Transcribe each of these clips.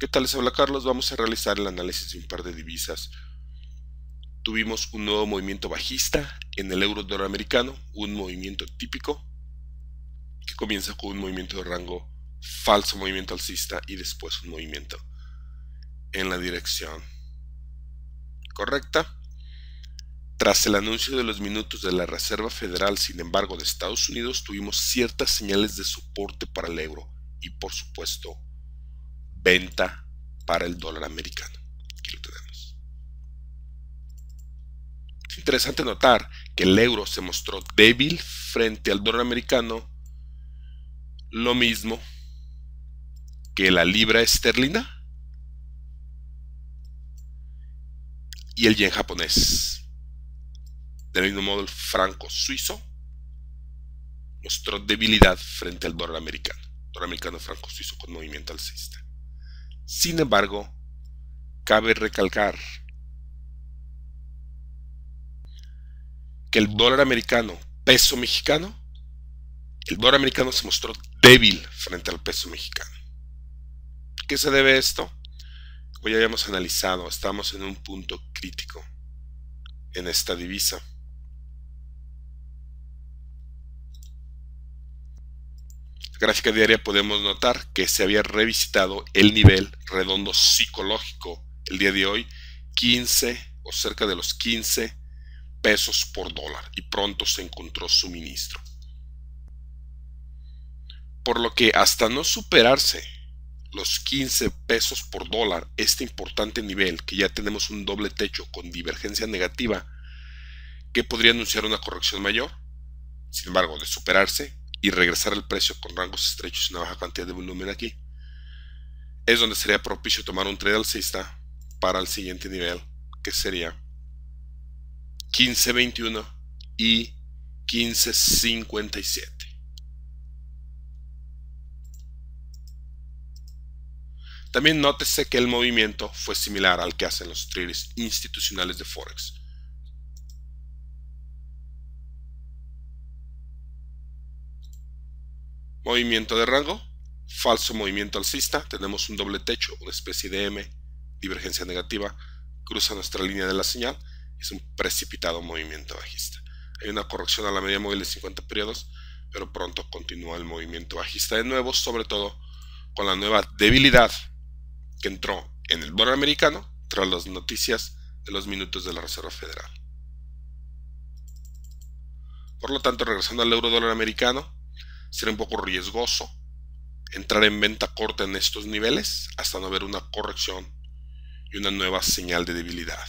¿Qué tal les habla Carlos? Vamos a realizar el análisis de un par de divisas. Tuvimos un nuevo movimiento bajista en el euro dólar americano, un movimiento típico que comienza con un movimiento de rango falso movimiento alcista y después un movimiento en la dirección correcta. Tras el anuncio de los minutos de la Reserva Federal, sin embargo, de Estados Unidos, tuvimos ciertas señales de soporte para el euro y, por supuesto, venta para el dólar americano. Aquí lo tenemos. Es interesante notar que el euro se mostró débil frente al dólar americano, lo mismo que la libra esterlina y el yen japonés. Del mismo modo, el franco suizo mostró debilidad frente al dólar americano. Dólar americano franco suizo con movimiento alcista. Sin embargo, cabe recalcar que el dólar americano, peso mexicano, el dólar americano se mostró débil frente al peso mexicano. ¿Qué se debe a esto? Hoy ya habíamos analizado, estamos en un punto crítico en esta divisa. gráfica diaria podemos notar que se había revisitado el nivel redondo psicológico el día de hoy, 15 o cerca de los 15 pesos por dólar y pronto se encontró suministro. Por lo que hasta no superarse los 15 pesos por dólar, este importante nivel, que ya tenemos un doble techo con divergencia negativa, que podría anunciar una corrección mayor, sin embargo, de superarse, y regresar el precio con rangos estrechos y una baja cantidad de volumen aquí. Es donde sería propicio tomar un trade alcista para el siguiente nivel, que sería 15.21 y 15.57. También nótese que el movimiento fue similar al que hacen los traders institucionales de Forex Movimiento de rango, falso movimiento alcista, tenemos un doble techo, una especie de M, divergencia negativa, cruza nuestra línea de la señal, es un precipitado movimiento bajista. Hay una corrección a la media móvil de 50 periodos, pero pronto continúa el movimiento bajista de nuevo, sobre todo con la nueva debilidad que entró en el dólar americano tras las noticias de los minutos de la Reserva Federal. Por lo tanto, regresando al euro dólar americano, sería un poco riesgoso entrar en venta corta en estos niveles hasta no ver una corrección y una nueva señal de debilidad.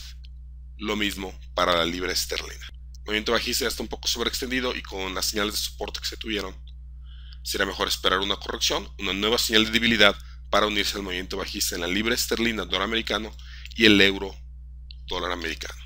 Lo mismo para la libra esterlina. El movimiento bajista ya está un poco sobreextendido y con las señales de soporte que se tuvieron, será mejor esperar una corrección, una nueva señal de debilidad para unirse al movimiento bajista en la libra esterlina dólar americano y el euro dólar americano.